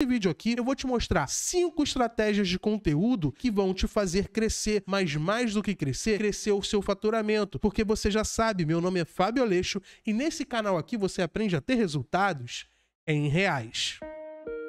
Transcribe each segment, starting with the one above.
Nesse vídeo aqui eu vou te mostrar 5 estratégias de conteúdo que vão te fazer crescer, mas mais do que crescer, crescer o seu faturamento, porque você já sabe, meu nome é Fábio Aleixo e nesse canal aqui você aprende a ter resultados em reais.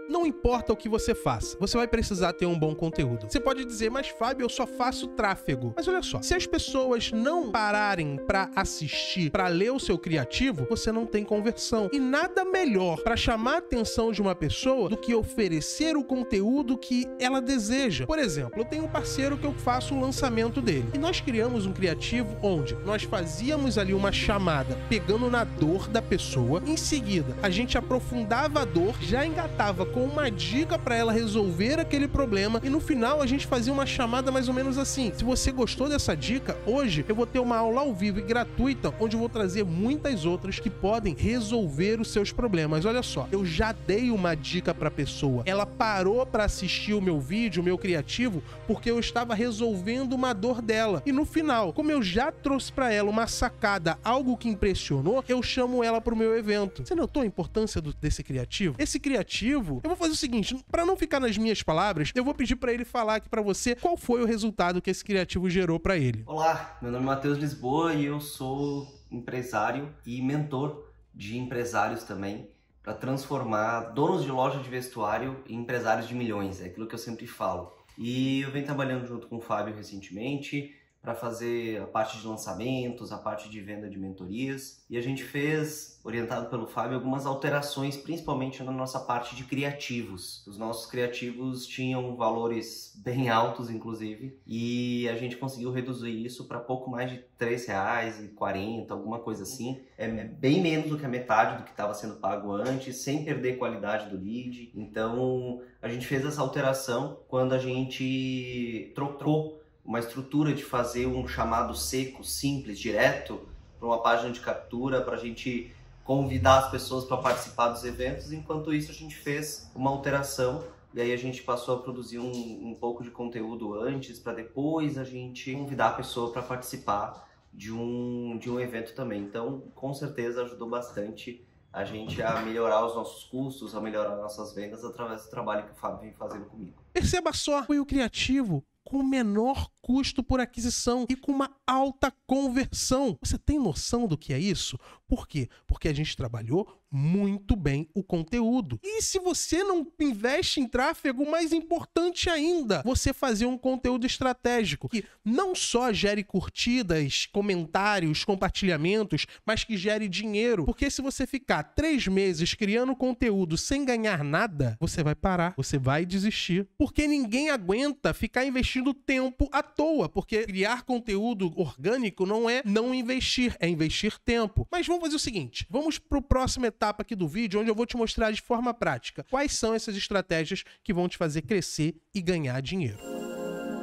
Não importa o que você faça, você vai precisar ter um bom conteúdo. Você pode dizer, mas Fábio, eu só faço tráfego. Mas olha só, se as pessoas não pararem para assistir, para ler o seu criativo, você não tem conversão. E nada melhor para chamar a atenção de uma pessoa do que oferecer o conteúdo que ela deseja. Por exemplo, eu tenho um parceiro que eu faço o lançamento dele. E nós criamos um criativo onde nós fazíamos ali uma chamada pegando na dor da pessoa. Em seguida, a gente aprofundava a dor, já engatava com com uma dica para ela resolver aquele problema e no final a gente fazia uma chamada mais ou menos assim. Se você gostou dessa dica, hoje eu vou ter uma aula ao vivo e gratuita onde eu vou trazer muitas outras que podem resolver os seus problemas. Olha só, eu já dei uma dica para pessoa. Ela parou para assistir o meu vídeo, o meu criativo, porque eu estava resolvendo uma dor dela. E no final, como eu já trouxe para ela uma sacada, algo que impressionou, eu chamo ela pro meu evento. Você notou a importância do, desse criativo? Esse criativo, eu vou fazer o seguinte, para não ficar nas minhas palavras, eu vou pedir para ele falar aqui para você qual foi o resultado que esse criativo gerou para ele. Olá, meu nome é Matheus Lisboa e eu sou empresário e mentor de empresários também para transformar donos de loja de vestuário em empresários de milhões, é aquilo que eu sempre falo. E eu venho trabalhando junto com o Fábio recentemente, para fazer a parte de lançamentos, a parte de venda de mentorias. E a gente fez, orientado pelo Fábio, algumas alterações, principalmente na nossa parte de criativos. Os nossos criativos tinham valores bem altos, inclusive, e a gente conseguiu reduzir isso para pouco mais de R$ 3,40, alguma coisa assim. É, é bem menos do que a metade do que estava sendo pago antes, sem perder qualidade do lead. Então, a gente fez essa alteração quando a gente trocou uma estrutura de fazer um chamado seco, simples, direto, para uma página de captura, para a gente convidar as pessoas para participar dos eventos. Enquanto isso, a gente fez uma alteração e aí a gente passou a produzir um, um pouco de conteúdo antes, para depois a gente convidar a pessoa para participar de um, de um evento também. Então, com certeza, ajudou bastante a gente a melhorar os nossos custos, a melhorar nossas vendas através do trabalho que o Fábio vem fazendo comigo. Perceba só, foi o criativo com menor custo por aquisição e com uma alta conversão. Você tem noção do que é isso? Por quê? Porque a gente trabalhou muito bem o conteúdo. E se você não investe em tráfego, mais importante ainda, você fazer um conteúdo estratégico que não só gere curtidas, comentários, compartilhamentos, mas que gere dinheiro. Porque se você ficar três meses criando conteúdo sem ganhar nada, você vai parar, você vai desistir. Porque ninguém aguenta ficar investindo tempo à toa. Porque criar conteúdo orgânico não é não investir, é investir tempo. Mas vamos fazer o seguinte: vamos pro próximo etapa etapa aqui do vídeo onde eu vou te mostrar de forma prática quais são essas estratégias que vão te fazer crescer e ganhar dinheiro.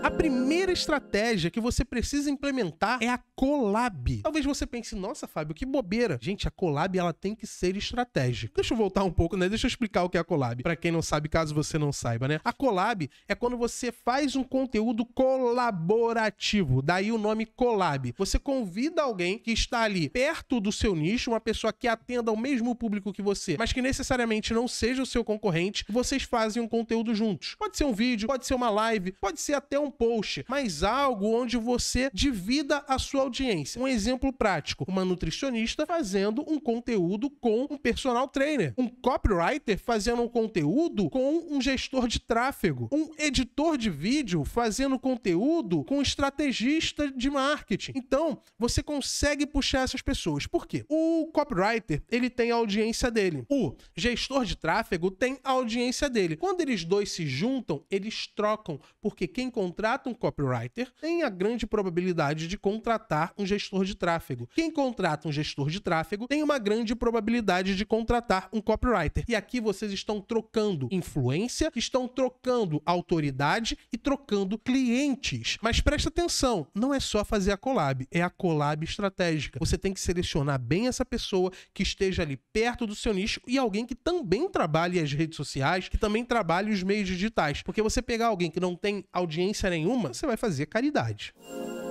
A primeira estratégia que você precisa implementar é a collab. Talvez você pense, nossa, Fábio, que bobeira. Gente, a collab ela tem que ser estratégica. Deixa eu voltar um pouco, né? Deixa eu explicar o que é a collab. Para quem não sabe, caso você não saiba, né? A collab é quando você faz um conteúdo colaborativo. Daí o nome collab. Você convida alguém que está ali perto do seu nicho, uma pessoa que atenda ao mesmo público que você, mas que necessariamente não seja o seu concorrente, vocês fazem um conteúdo juntos. Pode ser um vídeo, pode ser uma live, pode ser até um post, mas algo onde você divida a sua audiência. Um exemplo prático: uma nutricionista fazendo um conteúdo com um personal trainer, um copywriter fazendo um conteúdo com um gestor de tráfego, um editor de vídeo fazendo conteúdo com um estrategista de marketing. Então, você consegue puxar essas pessoas. Por quê? O copywriter, ele tem a audiência dele. O gestor de tráfego tem a audiência dele. Quando eles dois se juntam, eles trocam, porque quem contrata contrata um copywriter, tem a grande probabilidade de contratar um gestor de tráfego. Quem contrata um gestor de tráfego tem uma grande probabilidade de contratar um copywriter. E aqui vocês estão trocando influência, estão trocando autoridade e trocando clientes. Mas presta atenção, não é só fazer a collab, é a collab estratégica. Você tem que selecionar bem essa pessoa que esteja ali perto do seu nicho e alguém que também trabalhe as redes sociais, que também trabalhe os meios digitais. Porque você pegar alguém que não tem audiência nenhuma, você vai fazer caridade.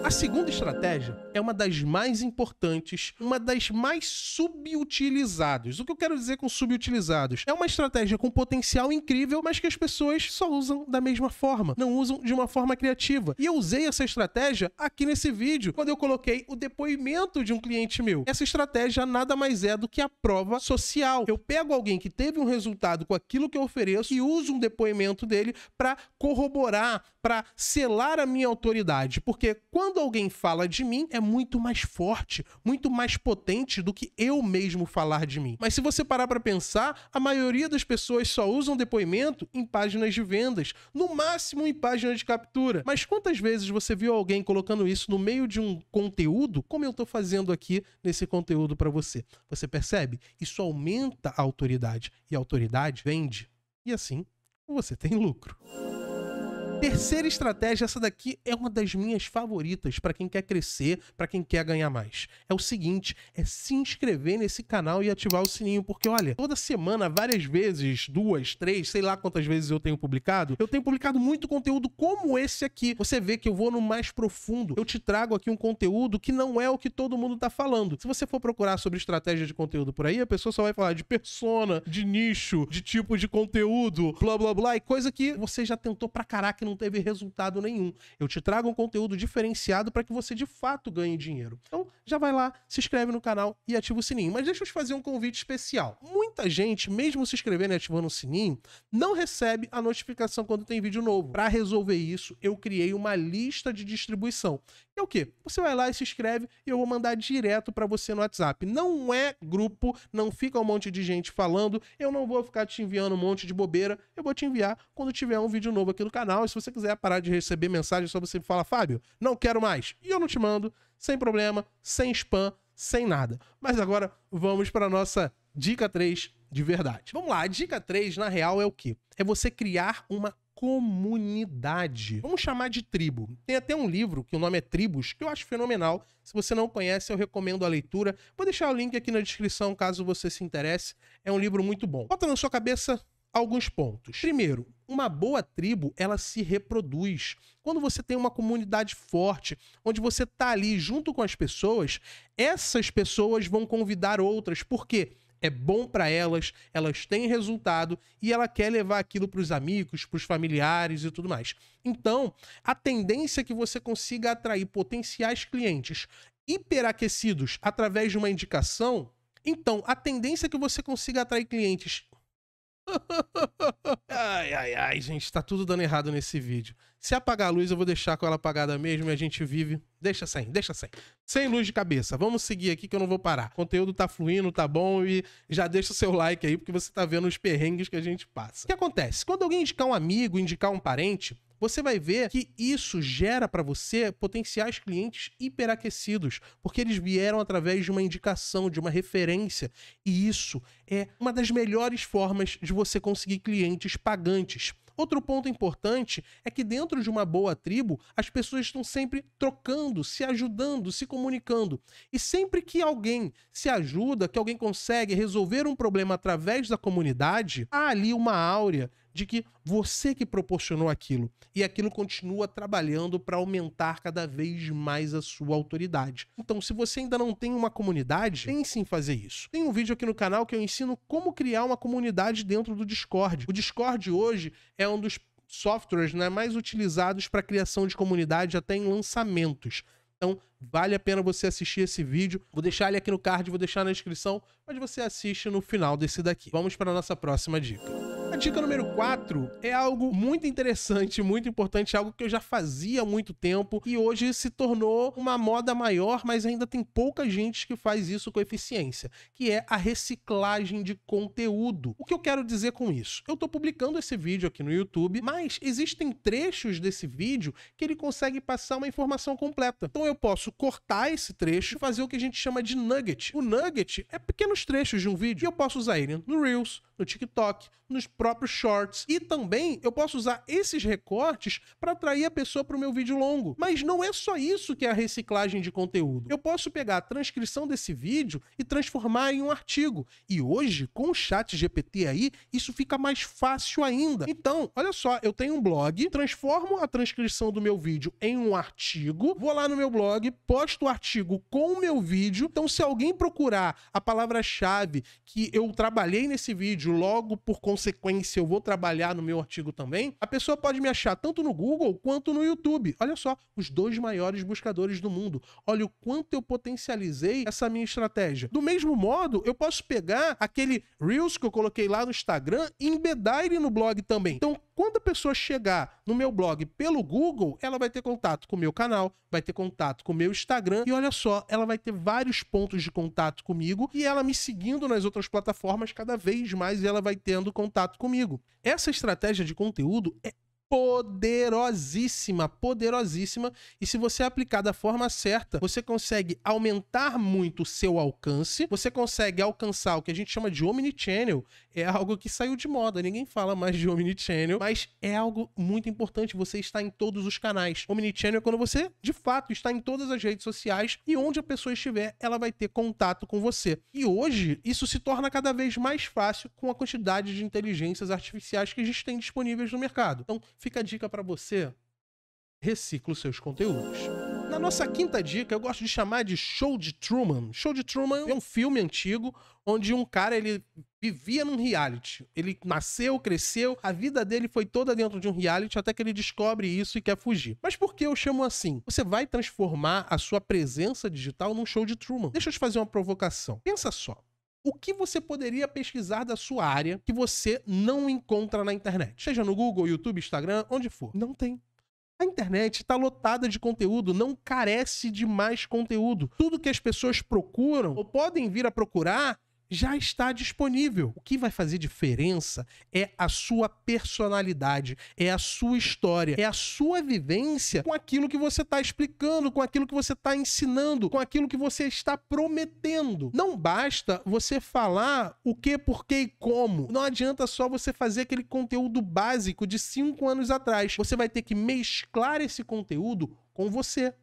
A segunda estratégia é uma das mais importantes, uma das mais subutilizadas. O que eu quero dizer com subutilizados? É uma estratégia com potencial incrível, mas que as pessoas só usam da mesma forma, não usam de uma forma criativa. E eu usei essa estratégia aqui nesse vídeo, quando eu coloquei o depoimento de um cliente meu. Essa estratégia nada mais é do que a prova social. Eu pego alguém que teve um resultado com aquilo que eu ofereço e uso um depoimento dele para corroborar, para selar a minha autoridade, porque quando quando alguém fala de mim, é muito mais forte, muito mais potente do que eu mesmo falar de mim. Mas se você parar para pensar, a maioria das pessoas só usam depoimento em páginas de vendas, no máximo em páginas de captura. Mas quantas vezes você viu alguém colocando isso no meio de um conteúdo, como eu estou fazendo aqui nesse conteúdo para você? Você percebe? Isso aumenta a autoridade e a autoridade vende. E assim, você tem lucro. Terceira estratégia, essa daqui é uma das minhas favoritas para quem quer crescer, para quem quer ganhar mais. É o seguinte, é se inscrever nesse canal e ativar o sininho, porque olha, toda semana, várias vezes, duas, três, sei lá quantas vezes eu tenho publicado, eu tenho publicado muito conteúdo como esse aqui. Você vê que eu vou no mais profundo, eu te trago aqui um conteúdo que não é o que todo mundo tá falando. Se você for procurar sobre estratégia de conteúdo por aí, a pessoa só vai falar de persona, de nicho, de tipo de conteúdo, blá blá blá, e coisa que você já tentou pra caraca que não teve resultado nenhum. Eu te trago um conteúdo diferenciado para que você de fato ganhe dinheiro. Então, já vai lá, se inscreve no canal e ativa o sininho. Mas deixa eu te fazer um convite especial. Muita gente, mesmo se inscrevendo e ativando o sininho, não recebe a notificação quando tem vídeo novo. Para resolver isso, eu criei uma lista de distribuição. é o quê? Você vai lá e se inscreve e eu vou mandar direto para você no WhatsApp. Não é grupo, não fica um monte de gente falando, eu não vou ficar te enviando um monte de bobeira, eu vou te enviar quando tiver um vídeo novo aqui no canal se você quiser parar de receber mensagem, é só você fala, Fábio, não quero mais. E eu não te mando, sem problema, sem spam, sem nada. Mas agora vamos para nossa dica 3 de verdade. Vamos lá, a dica 3, na real, é o quê? É você criar uma comunidade. Vamos chamar de tribo. Tem até um livro que o nome é Tribos, que eu acho fenomenal. Se você não conhece, eu recomendo a leitura. Vou deixar o link aqui na descrição caso você se interesse. É um livro muito bom. Bota na sua cabeça alguns pontos. Primeiro, uma boa tribo, ela se reproduz. Quando você tem uma comunidade forte, onde você está ali junto com as pessoas, essas pessoas vão convidar outras. porque é bom para elas, elas têm resultado e ela quer levar aquilo para os amigos, para os familiares e tudo mais. Então, a tendência é que você consiga atrair potenciais clientes hiperaquecidos através de uma indicação. Então, a tendência é que você consiga atrair clientes Ai, ai, ai, gente, tá tudo dando errado nesse vídeo. Se apagar a luz, eu vou deixar com ela apagada mesmo e a gente vive. Deixa sem, deixa sem. Sem luz de cabeça. Vamos seguir aqui que eu não vou parar. O conteúdo tá fluindo, tá bom e já deixa o seu like aí porque você tá vendo os perrengues que a gente passa. O que acontece? Quando alguém indicar um amigo, indicar um parente, você vai ver que isso gera para você potenciais clientes hiperaquecidos, porque eles vieram através de uma indicação, de uma referência, e isso é uma das melhores formas de você conseguir clientes pagantes. Outro ponto importante é que dentro de uma boa tribo, as pessoas estão sempre trocando, se ajudando, se comunicando. E sempre que alguém se ajuda, que alguém consegue resolver um problema através da comunidade, há ali uma áurea de que você que proporcionou aquilo e aquilo continua trabalhando para aumentar cada vez mais a sua autoridade. Então, se você ainda não tem uma comunidade, pense em fazer isso. Tem um vídeo aqui no canal que eu ensino como criar uma comunidade dentro do Discord. O Discord hoje é é um dos softwares né, mais utilizados para criação de comunidade, até em lançamentos. Então, vale a pena você assistir esse vídeo. Vou deixar ele aqui no card, vou deixar na descrição, mas você assiste no final desse daqui. Vamos para a nossa próxima dica. A dica número 4 é algo muito interessante, muito importante, algo que eu já fazia há muito tempo e hoje se tornou uma moda maior, mas ainda tem pouca gente que faz isso com eficiência, que é a reciclagem de conteúdo. O que eu quero dizer com isso? Eu estou publicando esse vídeo aqui no YouTube, mas existem trechos desse vídeo que ele consegue passar uma informação completa. Então eu posso cortar esse trecho e fazer o que a gente chama de nugget. O nugget é pequenos trechos de um vídeo e eu posso usar ele no Reels, no TikTok, nos próprios shorts. E também eu posso usar esses recortes para atrair a pessoa para o meu vídeo longo. Mas não é só isso que é a reciclagem de conteúdo. Eu posso pegar a transcrição desse vídeo e transformar em um artigo. E hoje, com o chat GPT aí, isso fica mais fácil ainda. Então, olha só, eu tenho um blog, transformo a transcrição do meu vídeo em um artigo, vou lá no meu blog, posto o artigo com o meu vídeo. Então, se alguém procurar a palavra-chave que eu trabalhei nesse vídeo, logo por consequência, sequência eu vou trabalhar no meu artigo também, a pessoa pode me achar tanto no Google quanto no YouTube. Olha só, os dois maiores buscadores do mundo. Olha o quanto eu potencializei essa minha estratégia. Do mesmo modo, eu posso pegar aquele Reels que eu coloquei lá no Instagram e embedar ele no blog também. Então, quando a pessoa chegar no meu blog pelo Google, ela vai ter contato com o meu canal, vai ter contato com o meu Instagram e olha só, ela vai ter vários pontos de contato comigo e ela me seguindo nas outras plataformas cada vez mais ela vai tendo contato comigo. Essa estratégia de conteúdo é poderosíssima, poderosíssima. E se você aplicar da forma certa, você consegue aumentar muito o seu alcance, você consegue alcançar o que a gente chama de omnichannel, é algo que saiu de moda, ninguém fala mais de omnichannel, mas é algo muito importante, você está em todos os canais. Omnichannel é quando você, de fato, está em todas as redes sociais e onde a pessoa estiver, ela vai ter contato com você. E hoje, isso se torna cada vez mais fácil com a quantidade de inteligências artificiais que a gente tem disponíveis no mercado. Então, Fica a dica para você. Recicla os seus conteúdos. Na nossa quinta dica, eu gosto de chamar de Show de Truman. Show de Truman é um filme antigo onde um cara ele vivia num reality. Ele nasceu, cresceu, a vida dele foi toda dentro de um reality até que ele descobre isso e quer fugir. Mas por que eu chamo assim? Você vai transformar a sua presença digital num show de Truman. Deixa eu te fazer uma provocação. Pensa só o que você poderia pesquisar da sua área que você não encontra na internet. Seja no Google, YouTube, Instagram, onde for. Não tem. A internet está lotada de conteúdo, não carece de mais conteúdo. Tudo que as pessoas procuram ou podem vir a procurar já está disponível. O que vai fazer diferença é a sua personalidade, é a sua história, é a sua vivência com aquilo que você está explicando, com aquilo que você está ensinando, com aquilo que você está prometendo. Não basta você falar o que, porquê e como. Não adianta só você fazer aquele conteúdo básico de cinco anos atrás. Você vai ter que mesclar esse conteúdo com você,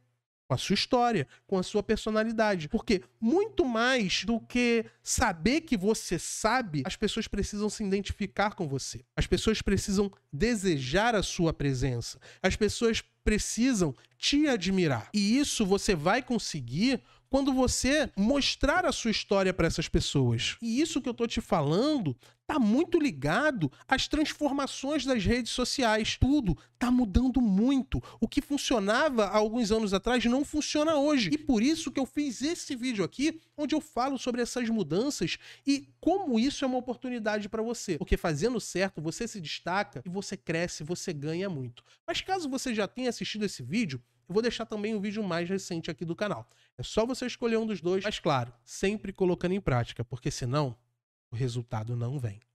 com a sua história, com a sua personalidade. Porque muito mais do que saber que você sabe, as pessoas precisam se identificar com você. As pessoas precisam desejar a sua presença. As pessoas precisam te admirar. E isso você vai conseguir quando você mostrar a sua história para essas pessoas. E isso que eu tô te falando tá muito ligado às transformações das redes sociais. Tudo tá mudando muito. O que funcionava há alguns anos atrás não funciona hoje. E por isso que eu fiz esse vídeo aqui, onde eu falo sobre essas mudanças e como isso é uma oportunidade para você. Porque fazendo certo, você se destaca e você cresce, você ganha muito. Mas caso você já tenha assistido esse vídeo, vou deixar também o vídeo mais recente aqui do canal. É só você escolher um dos dois, mas claro, sempre colocando em prática, porque senão o resultado não vem.